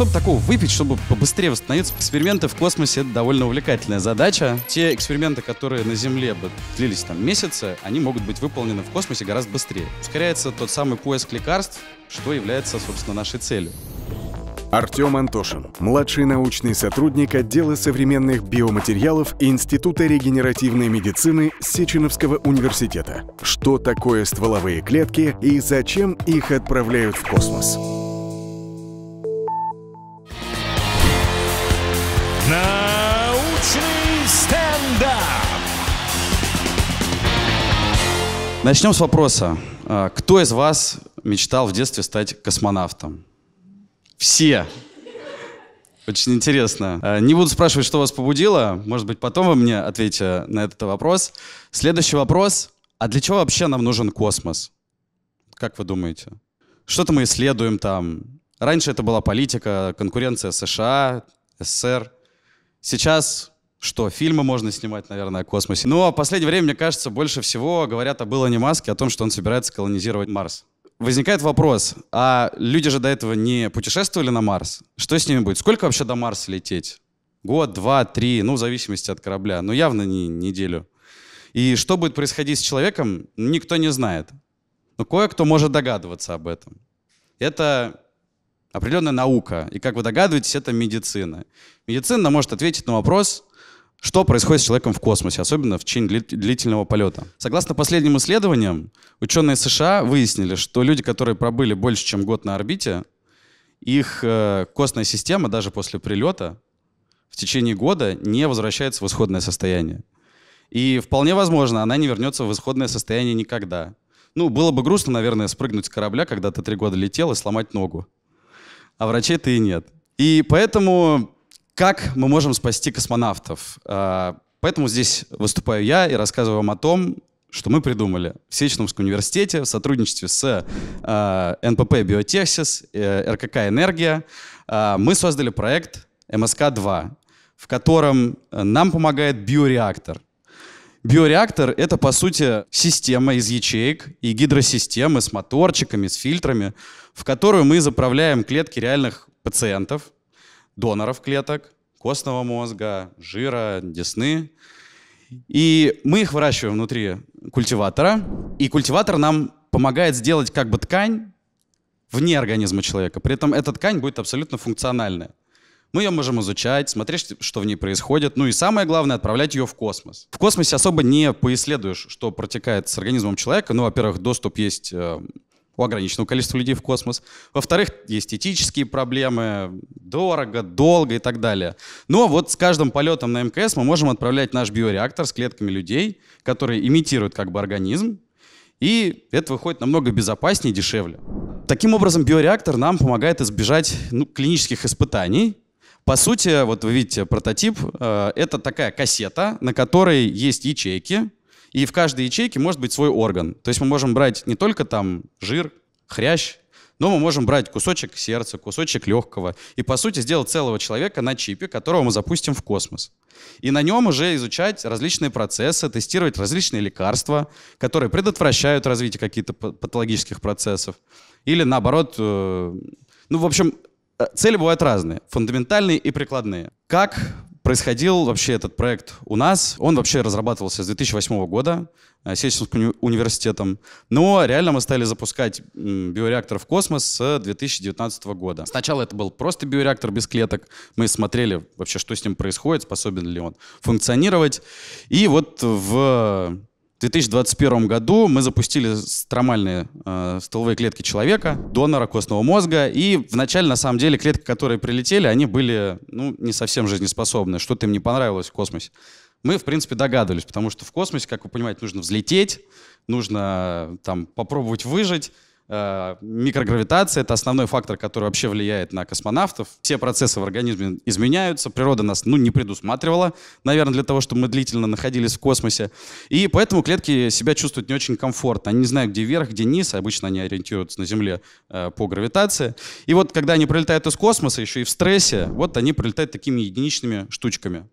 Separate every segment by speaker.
Speaker 1: чтобы такого выпить, чтобы побыстрее восстановиться? Эксперименты в космосе — это довольно увлекательная задача. Те эксперименты, которые на Земле бы длились там месяцы, они могут быть выполнены в космосе гораздо быстрее. Ускоряется тот самый поиск лекарств, что является, собственно, нашей целью. Артем Антошин, младший научный сотрудник отдела современных биоматериалов Института регенеративной медицины Сеченовского университета. Что такое стволовые клетки и зачем их отправляют в космос? Начнем с вопроса. А, кто из вас мечтал в детстве стать космонавтом? Все. Очень интересно. А, не буду спрашивать, что вас побудило. Может быть, потом вы мне ответите на этот вопрос. Следующий вопрос. А для чего вообще нам нужен космос? Как вы думаете? Что-то мы исследуем там. Раньше это была политика, конкуренция США, СССР. Сейчас что фильмы можно снимать, наверное, о космосе. Но ну, а в последнее время, мне кажется, больше всего говорят об Илоне Маске, о том, что он собирается колонизировать Марс. Возникает вопрос, а люди же до этого не путешествовали на Марс? Что с ними будет? Сколько вообще до Марса лететь? Год, два, три, ну, в зависимости от корабля, но ну, явно не неделю. И что будет происходить с человеком, никто не знает. Но кое-кто может догадываться об этом. Это определенная наука. И, как вы догадываетесь, это медицина. Медицина может ответить на вопрос, что происходит с человеком в космосе, особенно в течение длительного полета? Согласно последним исследованиям, ученые США выяснили, что люди, которые пробыли больше, чем год на орбите, их э, костная система даже после прилета в течение года не возвращается в исходное состояние. И вполне возможно, она не вернется в исходное состояние никогда. Ну, было бы грустно, наверное, спрыгнуть с корабля, когда ты три года летел, и сломать ногу. А врачей-то и нет. И поэтому как мы можем спасти космонавтов? А, поэтому здесь выступаю я и рассказываю вам о том, что мы придумали в Сеченовском университете в сотрудничестве с а, НПП «Биотехсис», э, РКК «Энергия». А, мы создали проект МСК-2, в котором нам помогает биореактор. Биореактор — это, по сути, система из ячеек и гидросистемы с моторчиками, с фильтрами, в которую мы заправляем клетки реальных пациентов — доноров клеток, костного мозга, жира, десны. И мы их выращиваем внутри культиватора. И культиватор нам помогает сделать как бы ткань вне организма человека. При этом эта ткань будет абсолютно функциональная. Мы ее можем изучать, смотреть, что в ней происходит. Ну и самое главное, отправлять ее в космос. В космосе особо не поисследуешь, что протекает с организмом человека. Ну, во-первых, доступ есть э, у ограниченного количества людей в космос. Во-вторых, есть этические проблемы, дорого, долго и так далее. Но вот с каждым полетом на МКС мы можем отправлять наш биореактор с клетками людей, которые имитируют как бы организм, и это выходит намного безопаснее и дешевле. Таким образом, биореактор нам помогает избежать ну, клинических испытаний, по сути, вот вы видите прототип, э, это такая кассета, на которой есть ячейки, и в каждой ячейке может быть свой орган. То есть мы можем брать не только там жир, хрящ, но мы можем брать кусочек сердца, кусочек легкого и, по сути, сделать целого человека на чипе, которого мы запустим в космос. И на нем уже изучать различные процессы, тестировать различные лекарства, которые предотвращают развитие каких-то патологических процессов. Или, наоборот, э, ну, в общем, э, цели бывают разные, фундаментальные и прикладные. Как происходил вообще этот проект у нас. Он вообще разрабатывался с 2008 года э, Сельчинским университетом. Но ну, а реально мы стали запускать биореактор в космос с 2019 года. Сначала это был просто биореактор без клеток. Мы смотрели вообще, что с ним происходит, способен ли он функционировать. И вот в в 2021 году мы запустили стромальные э, стволовые клетки человека, донора костного мозга, и вначале, на самом деле, клетки, которые прилетели, они были ну, не совсем жизнеспособны, что-то им не понравилось в космосе. Мы, в принципе, догадывались, потому что в космосе, как вы понимаете, нужно взлететь, нужно там попробовать выжить, Э, микрогравитация — это основной фактор, который вообще влияет на космонавтов. Все процессы в организме изменяются, природа нас ну, не предусматривала, наверное, для того, чтобы мы длительно находились в космосе. И поэтому клетки себя чувствуют не очень комфортно. Они не знают, где вверх, где низ. Обычно они ориентируются на Земле э, по гравитации. И вот когда они пролетают из космоса, еще и в стрессе, вот они пролетают такими единичными штучками.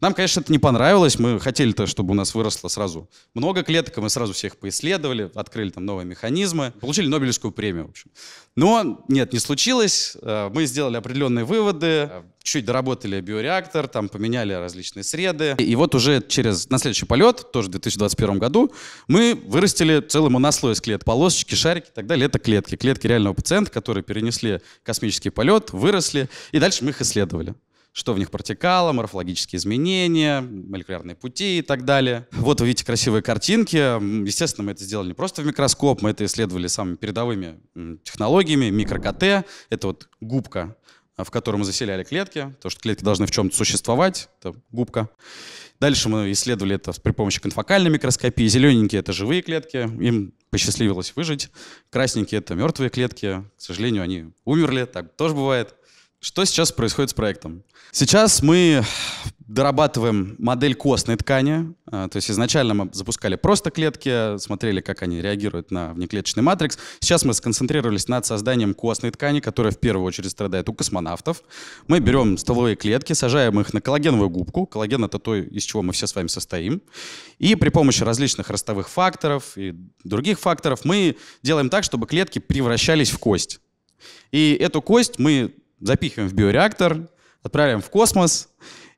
Speaker 1: Нам, конечно, это не понравилось. Мы хотели-то, чтобы у нас выросло сразу много клеток, мы сразу всех поисследовали, открыли там новые механизмы, получили Нобелевскую премию, в общем. Но нет, не случилось. Э, мы сделали определенные выводы, э, чуть доработали биореактор, там поменяли различные среды. И вот уже через на следующий полет, тоже в 2021 году, мы вырастили целый монослой из клеток. Полосочки, шарики и так далее. Это клетки. Клетки реального пациента, которые перенесли космический полет, выросли, и дальше мы их исследовали что в них протекало, морфологические изменения, молекулярные пути и так далее. Вот вы видите красивые картинки. Естественно, мы это сделали не просто в микроскоп, мы это исследовали самыми передовыми технологиями, микро-КТ. Это вот губка, а, в которой мы заселяли клетки, потому что клетки должны в чем-то существовать, это губка. Дальше мы исследовали это при помощи конфокальной микроскопии. Зелененькие — это живые клетки, им посчастливилось выжить. Красненькие — это мертвые клетки. К сожалению, они умерли, так тоже бывает. Что сейчас происходит с проектом? Сейчас мы дорабатываем модель костной ткани. А, то есть изначально мы запускали просто клетки, смотрели, как они реагируют на внеклеточный матрикс. Сейчас мы сконцентрировались над созданием костной ткани, которая в первую очередь страдает у космонавтов. Мы берем столовые клетки, сажаем их на коллагеновую губку. Коллаген — это то, из чего мы все с вами состоим. И при помощи различных ростовых факторов и других факторов мы делаем так, чтобы клетки превращались в кость. И эту кость мы запихиваем в биореактор, отправляем в космос,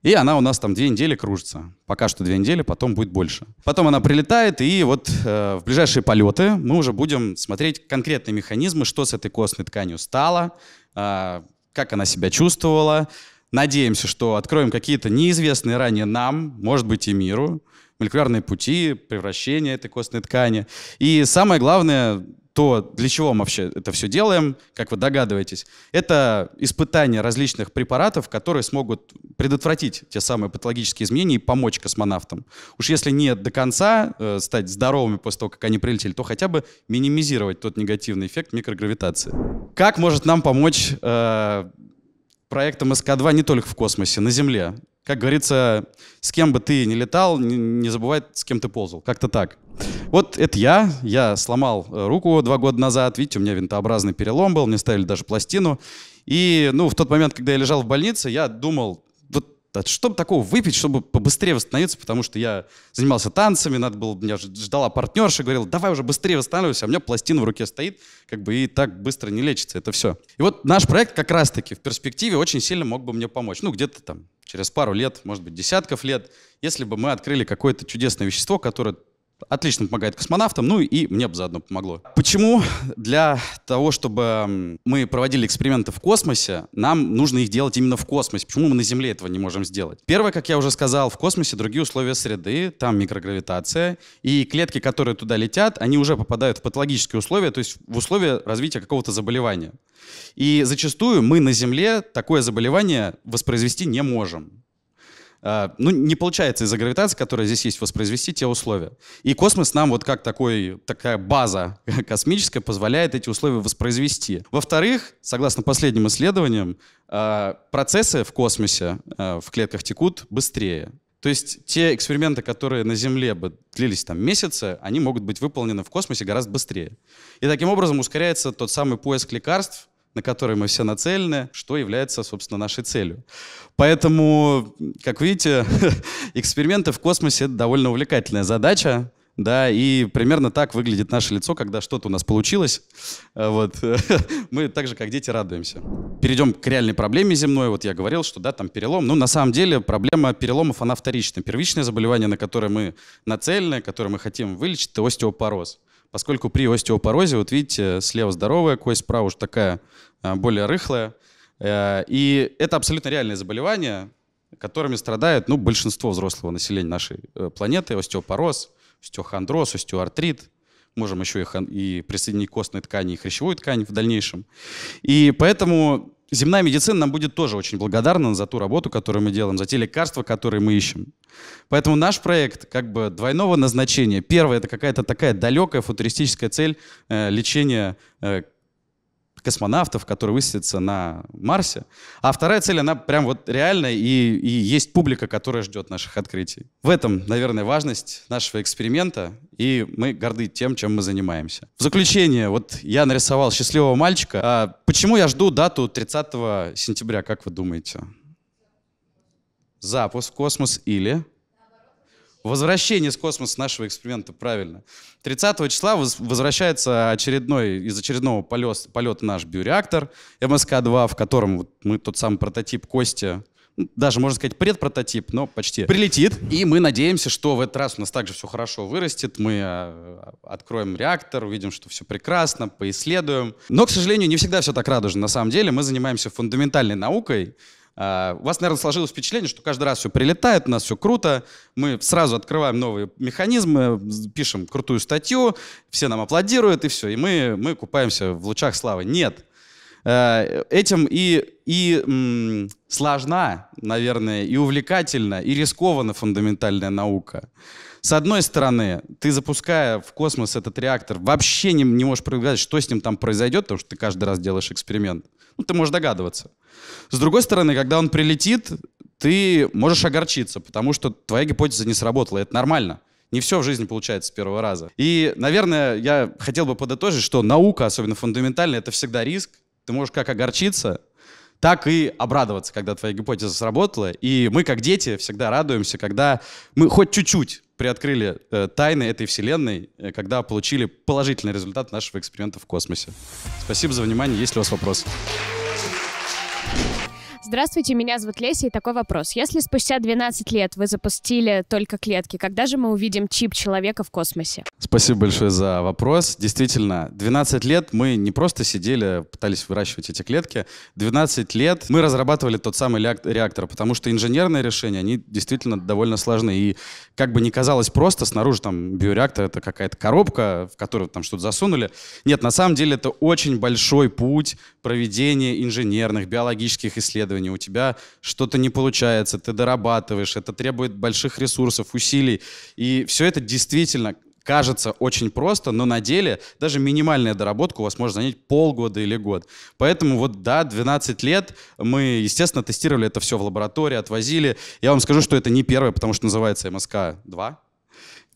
Speaker 1: и она у нас там две недели кружится. Пока что две недели, потом будет больше. Потом она прилетает, и вот э, в ближайшие полеты мы уже будем смотреть конкретные механизмы, что с этой костной тканью стало, э, как она себя чувствовала. Надеемся, что откроем какие-то неизвестные ранее нам, может быть и миру, молекулярные пути, превращения этой костной ткани. И самое главное, то для чего мы вообще это все делаем, как вы догадываетесь? Это испытание различных препаратов, которые смогут предотвратить те самые патологические изменения и помочь космонавтам. Уж если не до конца э, стать здоровыми после того, как они прилетели, то хотя бы минимизировать тот негативный эффект микрогравитации. Как может нам помочь э, проектом СК-2 не только в космосе, на Земле. Как говорится, с кем бы ты ни летал, не забывай, с кем ты ползал. Как-то так. Вот это я. Я сломал э, руку два года назад. Видите, у меня винтообразный перелом был. Мне ставили даже пластину. И, ну, в тот момент, когда я лежал в больнице, я думал, что такого выпить, чтобы побыстрее восстановиться, потому что я занимался танцами, надо было, меня ждала партнерша, говорила, давай уже быстрее восстанавливайся, а у меня пластина в руке стоит, как бы и так быстро не лечится, это все. И вот наш проект как раз-таки в перспективе очень сильно мог бы мне помочь, ну где-то там через пару лет, может быть, десятков лет, если бы мы открыли какое-то чудесное вещество, которое Отлично помогает космонавтам, ну и мне бы заодно помогло. Почему? Для того, чтобы мы проводили эксперименты в космосе, нам нужно их делать именно в космосе. Почему мы на Земле этого не можем сделать? Первое, как я уже сказал, в космосе другие условия среды, там микрогравитация, и клетки, которые туда летят, они уже попадают в патологические условия, то есть в условия развития какого-то заболевания. И зачастую мы на Земле такое заболевание воспроизвести не можем. Э, ну, не получается из-за гравитации, которая здесь есть, воспроизвести те условия. И космос нам вот как такой, такая база космическая позволяет эти условия воспроизвести. Во-вторых, согласно последним исследованиям, э, процессы в космосе, э, в клетках текут быстрее. То есть те эксперименты, которые на Земле бы длились там месяцы, они могут быть выполнены в космосе гораздо быстрее. И таким образом ускоряется тот самый поиск лекарств, на которые мы все нацелены, что является, собственно, нашей целью. Поэтому, как видите, эксперименты в космосе — это довольно увлекательная задача, да, и примерно так выглядит наше лицо, когда что-то у нас получилось. А вот. Мы так же, как дети, радуемся. Перейдем к реальной проблеме земной. Вот я говорил, что да, там перелом. Ну, на самом деле, проблема переломов, она вторичная. Первичное заболевание, на которое мы нацелены, которое мы хотим вылечить, это остеопороз поскольку при остеопорозе, вот видите, слева здоровая кость, справа уже такая а, более рыхлая. Э, и это абсолютно реальные заболевания, которыми страдает ну, большинство взрослого населения нашей э, планеты. Остеопороз, остеохондроз, остеоартрит. Можем еще и, и присоединить костные ткани и хрящевую ткань в дальнейшем. И поэтому земная медицина нам будет тоже очень благодарна за ту работу, которую мы делаем, за те лекарства, которые мы ищем. Поэтому наш проект как бы двойного назначения. Первое — это какая-то такая далекая футуристическая цель э, лечения э, космонавтов, которые высадятся на Марсе. А вторая цель, она прям вот реальная, и, и есть публика, которая ждет наших открытий. В этом, наверное, важность нашего эксперимента, и мы горды тем, чем мы занимаемся. В заключение, вот я нарисовал счастливого мальчика. А почему я жду дату 30 сентября, как вы думаете? Запуск, в космос или... Возвращение с космоса нашего эксперимента, правильно. 30 числа возвращается очередной, из очередного полета, полет наш биореактор МСК-2, в котором вот мы тот самый прототип Костя ну, даже, можно сказать, предпрототип, но почти, прилетит. И мы надеемся, что в этот раз у нас также все хорошо вырастет. Мы а, а, откроем реактор, увидим, что все прекрасно, поисследуем. Но, к сожалению, не всегда все так радужно. На самом деле мы занимаемся фундаментальной наукой, а, у вас, наверное, сложилось впечатление, что каждый раз все прилетает, у нас все круто, мы сразу открываем новые механизмы, пишем крутую статью, все нам аплодируют, и все, и мы, мы купаемся в лучах славы. Нет. Э, этим и, и м, сложна, наверное, и увлекательна, и рискована фундаментальная наука. С одной стороны, ты запуская в космос этот реактор, вообще не, не можешь предугадать, что с ним там произойдет, потому что ты каждый раз делаешь эксперимент. Ну, ты можешь догадываться. С другой стороны, когда он прилетит, ты можешь огорчиться, потому что твоя гипотеза не сработала. Это нормально. Не все в жизни получается с первого раза. И, наверное, я хотел бы подытожить, что наука, особенно фундаментальная, это всегда риск. Ты можешь как огорчиться, так и обрадоваться, когда твоя гипотеза сработала. И мы, как дети, всегда радуемся, когда мы хоть чуть-чуть приоткрыли э, тайны этой вселенной, э, когда получили положительный результат нашего эксперимента в космосе. Спасибо за внимание. Есть ли у вас вопросы? Здравствуйте, меня зовут Леся, и такой вопрос. Если спустя 12 лет вы запустили только клетки, когда же мы увидим чип человека в космосе? Спасибо большое за вопрос. Действительно, 12 лет мы не просто сидели, пытались выращивать эти клетки. 12 лет мы разрабатывали тот самый реактор, потому что инженерные решения, они действительно довольно сложны. И как бы не казалось просто, снаружи там биореактор — это какая-то коробка, в которую там что-то засунули. Нет, на самом деле это очень большой путь проведения инженерных, биологических исследований, исследований, у тебя что-то не получается, ты дорабатываешь, это требует больших ресурсов, усилий. И все это действительно кажется очень просто, но на деле даже минимальная доработка у вас может занять полгода или год. Поэтому вот да, 12 лет мы, естественно, тестировали это все в лаборатории, отвозили. Я вам скажу, что это не первое, потому что называется МСК-2.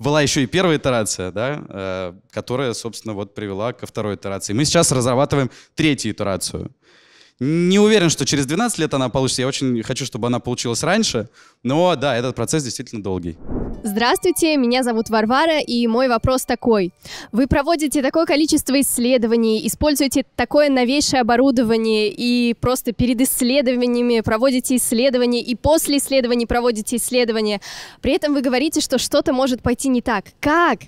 Speaker 1: Была еще и первая итерация, да, э, которая, собственно, вот привела ко второй итерации. Мы сейчас разрабатываем третью итерацию. Не уверен, что через 12 лет она получится. Я очень хочу, чтобы она получилась раньше. Но да, этот процесс действительно долгий. Здравствуйте, меня зовут Варвара, и мой вопрос такой. Вы проводите такое количество исследований, используете такое новейшее оборудование, и просто перед исследованиями проводите исследования, и после исследований проводите исследования. При этом вы говорите, что что-то может пойти не так. Как?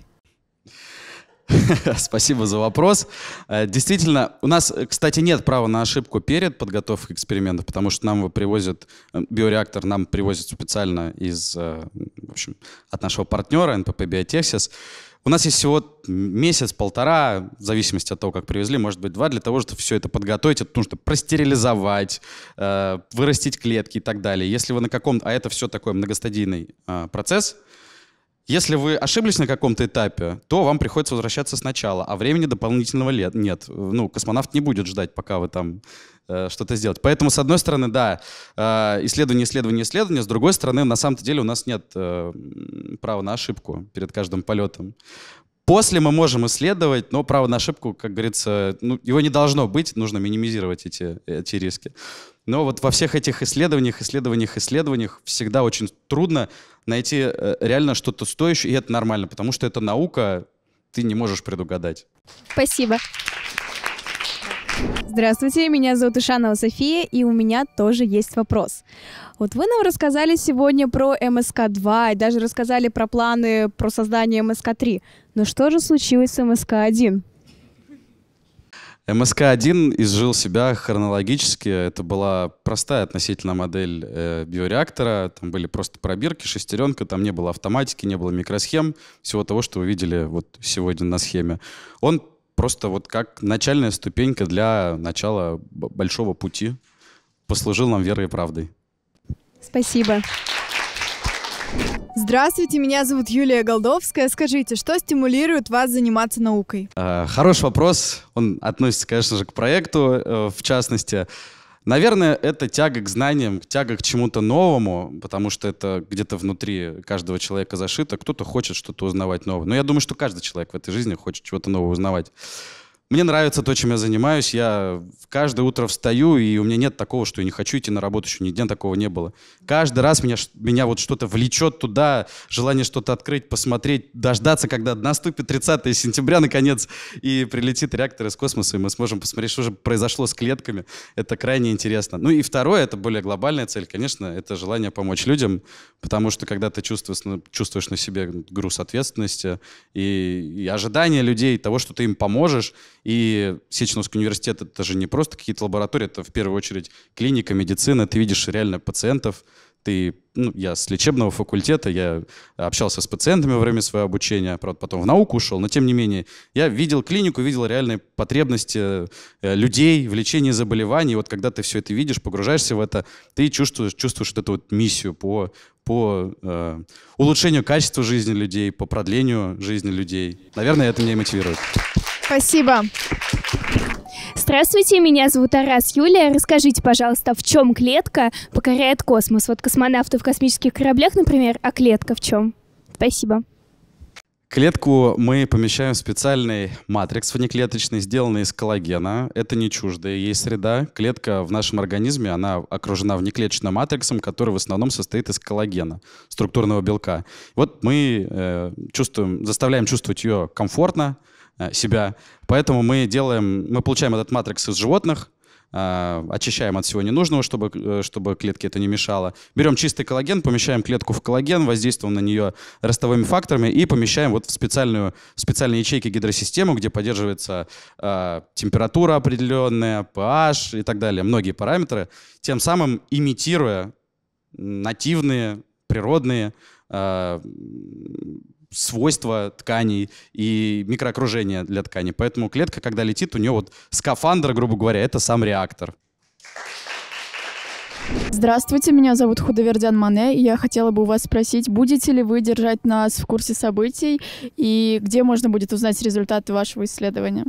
Speaker 1: Спасибо за вопрос. Э, действительно, у нас, кстати, нет права на ошибку перед подготовкой эксперимента, потому что нам его привозят, э, биореактор нам привозят специально из, э, в общем, от нашего партнера НПП «Биотексис». У нас есть всего месяц-полтора, в зависимости от того, как привезли, может быть, два, для того, чтобы все это подготовить. Это нужно простерилизовать, вырастить клетки и так далее. Если вы на каком-то... А это все такой многостадийный процесс – если вы ошиблись на каком-то этапе, то вам приходится возвращаться сначала, а времени дополнительного лет нет. Ну, космонавт не будет ждать, пока вы там э, что-то сделать. Поэтому, с одной стороны, да, э, исследование, исследование, исследование. С другой стороны, на самом-то деле у нас нет э, права на ошибку перед каждым полетом. После мы можем исследовать, но право на ошибку, как говорится, ну, его не должно быть, нужно минимизировать эти, э, эти риски. Но вот во всех этих исследованиях, исследованиях, исследованиях всегда очень трудно найти э, реально что-то стоящее, и это нормально, потому что это наука, ты не можешь предугадать. Спасибо. Здравствуйте, меня зовут Ишанова София, и у меня тоже есть вопрос. Вот вы нам рассказали сегодня про МСК-2 и даже рассказали про планы про создание МСК-3. Но что же случилось с МСК-1? МСК-1 изжил себя хронологически. Это была простая относительно модель э, биореактора. Там были просто пробирки, шестеренка, там не было автоматики, не было микросхем, всего того, что вы видели вот сегодня на схеме. Он просто вот как начальная ступенька для начала большого пути послужил нам верой и правдой. Спасибо. Здравствуйте, меня зовут Юлия Голдовская. Скажите, что стимулирует вас заниматься наукой? А, хороший вопрос. Он относится, конечно же, к проекту, э, в частности. Наверное, это тяга к знаниям, тяга к чему-то новому, потому что это где-то внутри каждого человека зашито. Кто-то хочет что-то узнавать новое. Но я думаю, что каждый человек в этой жизни хочет чего-то нового узнавать. Мне нравится то, чем я занимаюсь. Я каждое утро встаю, и у меня нет такого, что я не хочу идти на работу, еще ни дня такого не было. Каждый раз меня, меня вот что-то влечет туда, желание что-то открыть, посмотреть, дождаться, когда наступит 30 сентября, наконец, и прилетит реактор из космоса, и мы сможем посмотреть, что же произошло с клетками. Это крайне интересно. Ну и второе, это более глобальная цель, конечно, это желание помочь людям, потому что когда ты чувствуешь, ну, чувствуешь на себе груз ответственности и, и ожидания людей, того, что ты им поможешь, и Сеченовский университет — это же не просто какие-то лаборатории, это в первую очередь клиника, медицина, ты видишь реально пациентов, ты, ну, я с лечебного факультета, я общался с пациентами во время своего обучения, правда, потом в науку ушел, но тем не менее, я видел клинику, видел реальные потребности э, людей в лечении заболеваний, вот когда ты все это видишь, погружаешься в это, ты чувствуешь, чувствуешь вот эту вот миссию по, по э, улучшению качества жизни людей, по продлению жизни людей. Наверное, это меня и мотивирует. Спасибо. Здравствуйте, меня зовут Арас Юлия. Расскажите, пожалуйста, в чем клетка покоряет космос? Вот космонавты в космических кораблях, например, а клетка в чем? Спасибо. Клетку мы помещаем в специальный матрикс внеклеточный, сделанный из коллагена. Это не чуждая ей среда. Клетка в нашем организме, она окружена внеклеточным матриксом, который в основном состоит из коллагена, структурного белка. Вот мы э, чувствуем, заставляем чувствовать ее комфортно, Э, себя. Поэтому мы делаем, мы получаем этот матрикс из животных, э, очищаем от всего ненужного, чтобы, э, чтобы клетке это не мешало. Берем чистый коллаген, помещаем клетку в коллаген, воздействуем на нее ростовыми факторами и помещаем вот в специальную, специальные ячейки гидросистемы, где поддерживается э, температура определенная, pH и так далее, многие параметры, тем самым имитируя нативные, природные э, свойства тканей и микроокружения для ткани. Поэтому клетка, когда летит, у нее вот скафандр, грубо говоря, это сам реактор. Здравствуйте, меня зовут Худовердян Мане, и я хотела бы у вас спросить, будете ли вы держать нас в курсе событий, и где можно будет узнать результаты вашего исследования?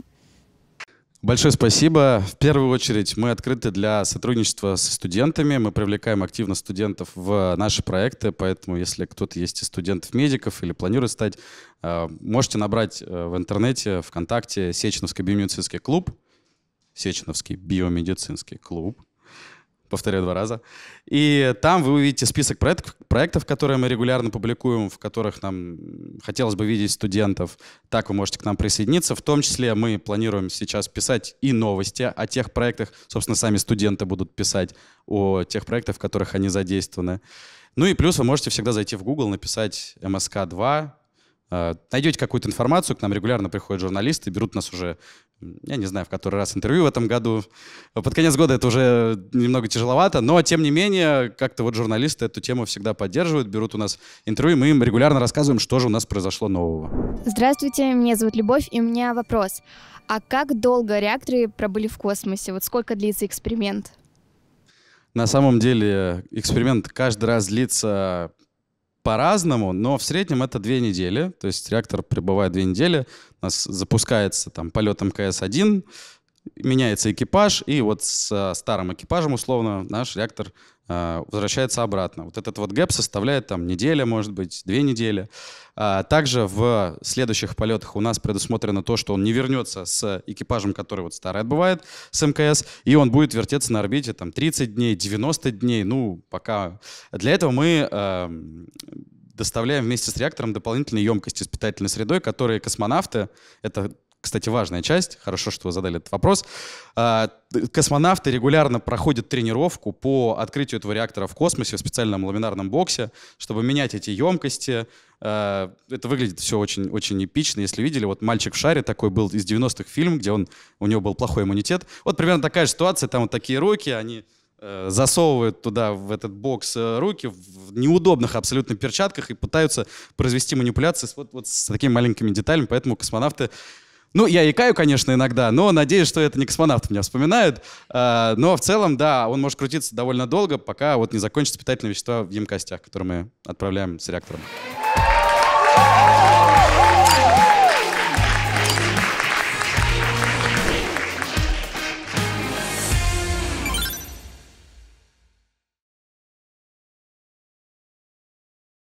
Speaker 1: Большое спасибо. В первую очередь мы открыты для сотрудничества со студентами. Мы привлекаем активно студентов в э, наши проекты, поэтому если кто-то есть из студентов-медиков или планирует стать, э, можете набрать э, в интернете, ВКонтакте Сеченовский биомедицинский клуб, Сеченовский биомедицинский клуб, повторяю два раза. И там вы увидите список проектов, проектов, которые мы регулярно публикуем, в которых нам хотелось бы видеть студентов. Так вы можете к нам присоединиться. В том числе мы планируем сейчас писать и новости о тех проектах. Собственно, сами студенты будут писать о тех проектах, в которых они задействованы. Ну и плюс вы можете всегда зайти в Google, написать МСК 2 Э, найдете какую-то информацию, к нам регулярно приходят журналисты, берут нас уже, я не знаю, в который раз интервью в этом году. Под конец года это уже немного тяжеловато, но тем не менее, как-то вот журналисты эту тему всегда поддерживают, берут у нас интервью, и мы им регулярно рассказываем, что же у нас произошло нового. Здравствуйте, меня зовут Любовь, и у меня вопрос. А как долго реакторы пробыли в космосе? Вот сколько длится эксперимент? На самом деле эксперимент каждый раз длится по-разному, но в среднем это две недели. То есть реактор пребывает две недели, у нас запускается там полет МКС-1, меняется экипаж, и вот с э, старым экипажем, условно, наш реактор э, возвращается обратно. Вот этот вот гэп составляет там неделя, может быть, две недели. А также в следующих полетах у нас предусмотрено то, что он не вернется с экипажем, который вот старый отбывает с МКС, и он будет вертеться на орбите там 30 дней, 90 дней, ну, пока. Для этого мы эм, доставляем вместе с реактором дополнительные емкости с питательной средой, которые космонавты, это кстати, важная часть, хорошо, что вы задали этот вопрос. А, космонавты регулярно проходят тренировку по открытию этого реактора в космосе в специальном ламинарном боксе, чтобы менять эти емкости. А, это выглядит все очень, очень эпично. Если видели, вот «Мальчик в шаре» такой был из 90-х фильм, где он, у него был плохой иммунитет. Вот примерно такая ситуация, там вот такие руки, они э, засовывают туда, в этот бокс, э, руки в неудобных абсолютно перчатках и пытаются произвести манипуляции с, вот, вот с такими маленькими деталями. Поэтому космонавты ну, я икаю, конечно, иногда, но надеюсь, что это не космонавт меня вспоминают. А, но в целом, да, он может крутиться довольно долго, пока вот не закончится питательные вещества в емкостях, которые мы отправляем с реактором.